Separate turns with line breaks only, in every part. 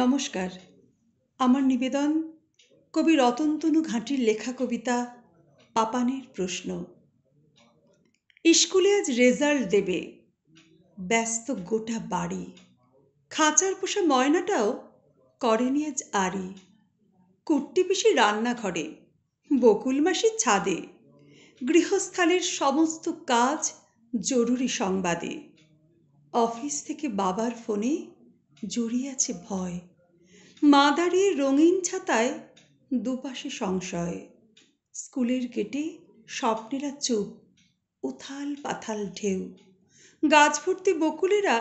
নমস্কার আমার নিবেদন কবি রতনতনু ঘাঁটির লেখা কবিতা পাপানের প্রশ্ন স্কুলে আজ রেজাল্ট দেবে ব্যস্ত গোটা বাড়ি খাঁচার পোষা ময়নাটাও করেনি আজ আরি কুট্টি পিসি রান্নাঘরে বকুল মাসির ছাদে গৃহস্থালির সমস্ত কাজ জরুরি সংবাদে অফিস থেকে বাবার ফোনে জড়িয়ে আছে ভয় মা দাঁড়িয়ে রঙিন ছাতায় দুপাশে সংশয় স্কুলের গেটে স্বপ্নেরা চুপ উথাল পাথাল ঢেউ গাছ ভর্তি বকুলেরা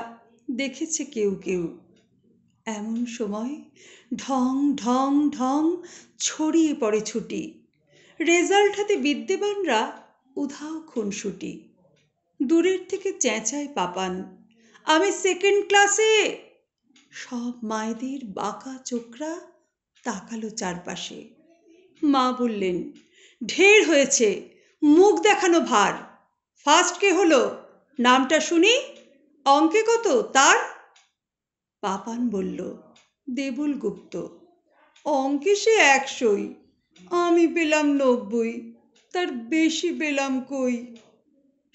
দেখেছে কেউ কেউ এমন সময় ঢং ঢং ঢং ছড়িয়ে পড়ে ছুটি রেজাল্ট হাতে বিদ্যেবানরা উধাও খুনসুটি দূরের থেকে চেঁচায় পাপান আমি সেকেন্ড ক্লাসে সব মায়েদের বাঁকা চোখরা তাকালো চারপাশে মা বললেন ঢের হয়েছে মুখ দেখানো ভার ফার্স্ট কে হলো নামটা শুনি অঙ্কে কত তার পাপান বলল দেবুল গুপ্ত অঙ্কে সে একশোই আমি পেলাম নব্বই তার বেশি পেলাম কই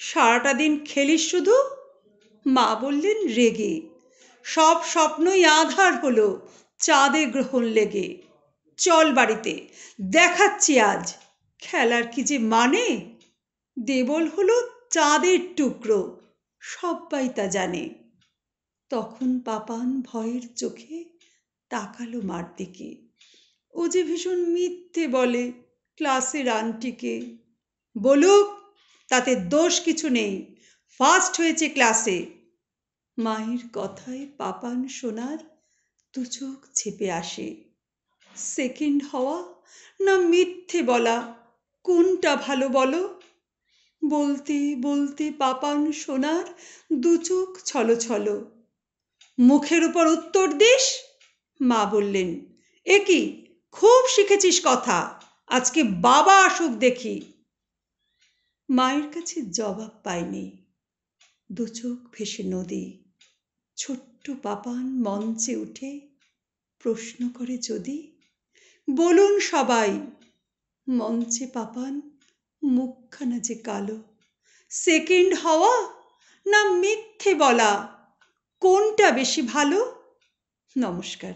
সারাটা দিন খেলিস শুধু মা বললেন রেগে সব স্বপ্নই আধার হলো চাঁদে গ্রহণ লেগে চল বাড়িতে দেখাচ্ছি আজ খেলার কি যে মানে দেবল হলো চাঁদের টুকরো সব্বাই তা জানে তখন পাপান ভয়ের চোখে তাকালো মার দিকে ও যে ভীষণ মিথ্যে বলে ক্লাসের আনটিকে বলুক তাতে দোষ কিছু নেই ফার্স্ট হয়েছে ক্লাসে মায়ের কথায় পাপান সোনার চোখ ছেপে আসে সেকেন্ড হওয়া না মিথ্যে বলা কোনটা ভালো বলো বলতে বলতে পাপান সোনার দুচোখ ছলো ছলো মুখের উপর উত্তর দিস মা বললেন এ কি খুব শিখেছিস কথা আজকে বাবা আসুক দেখি মায়ের কাছে জবাব পাইনি দুচোখ ভেসে নদী ছোট্ট পাপান মঞ্চে উঠে প্রশ্ন করে যদি বলুন সবাই মঞ্চে পাপান মুখখানা যে কালো সেকেন্ড হওয়া না মিথ্যে বলা কোনটা বেশি ভালো নমস্কার